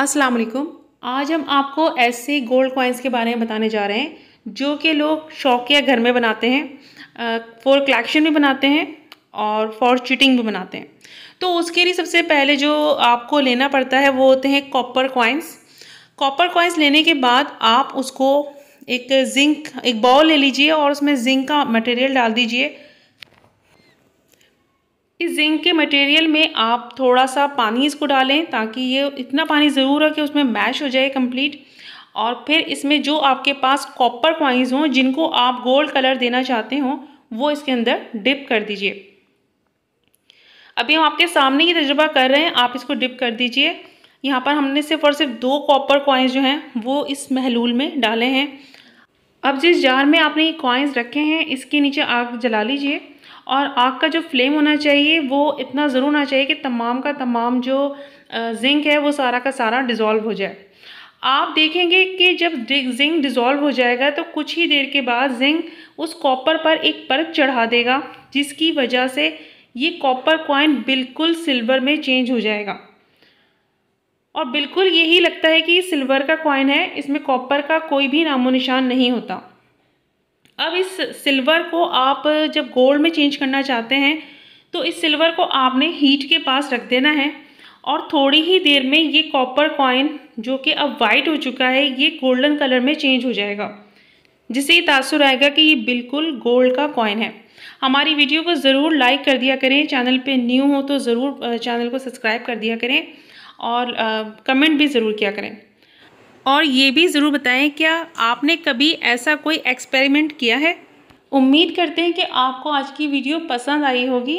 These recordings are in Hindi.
अस्सलाम वालेकुम आज हम आपको ऐसे गोल्ड कॉइन्स के बारे में बताने जा रहे हैं जो कि लोग शौकिया घर में बनाते हैं फॉर कलेक्शन भी बनाते हैं और फॉर चीटिंग भी बनाते हैं तो उसके लिए सबसे पहले जो आपको लेना पड़ता है वो होते हैं कॉपर कॉइन्स कॉपर कॉइन्स लेने के बाद आप उसको एक जिंक एक बॉल ले लीजिए और उसमें जिंक का मटेरियल डाल दीजिए इस जिंक के मटेरियल में आप थोड़ा सा पानी इसको डालें ताकि ये इतना पानी ज़रूर है कि उसमें मैश हो जाए कंप्लीट और फिर इसमें जो आपके पास कॉपर क्वाइंस हों जिनको आप गोल्ड कलर देना चाहते हों वो इसके अंदर डिप कर दीजिए अभी हम आपके सामने ये तजुर्बा कर रहे हैं आप इसको डिप कर दीजिए यहाँ पर हमने सिर्फ और सिर्फ दो कॉपर कॉइन्स जो हैं वो इस महलूल में डाले हैं अब जिस जार में आपने ये कॉइन्स रखे हैं इसके नीचे आग जला लीजिए और आग का जो फ्लेम होना चाहिए वो इतना ज़रूर होना चाहिए कि तमाम का तमाम जो जिंक है वो सारा का सारा डिज़ोल्व हो जाए आप देखेंगे कि जब जिंक डिज़ोल्व हो जाएगा तो कुछ ही देर के बाद जिंक उस कॉपर पर एक परत चढ़ा देगा जिसकी वजह से ये कॉपर कॉइन बिल्कुल सिल्वर में चेंज हो जाएगा और बिल्कुल यही लगता है कि सिल्वर का कॉइन है इसमें कॉपर का कोई भी नामो निशान नहीं होता अब इस सिल्वर को आप जब गोल्ड में चेंज करना चाहते हैं तो इस सिल्वर को आपने हीट के पास रख देना है और थोड़ी ही देर में ये कॉपर कॉइन जो कि अब वाइट हो चुका है ये गोल्डन कलर में चेंज हो जाएगा जिससे ये तासुर आएगा कि ये बिल्कुल गोल्ड का कॉइन है हमारी वीडियो को ज़रूर लाइक कर दिया करें चैनल पे न्यू हो तो ज़रूर चैनल को सब्सक्राइब कर दिया करें और आ, कमेंट भी ज़रूर किया करें और ये भी ज़रूर बताएं क्या आपने कभी ऐसा कोई एक्सपेरिमेंट किया है उम्मीद करते हैं कि आपको आज की वीडियो पसंद आई होगी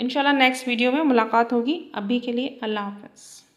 इन नेक्स्ट वीडियो में मुलाकात होगी अभी के लिए अल्लाह हाफ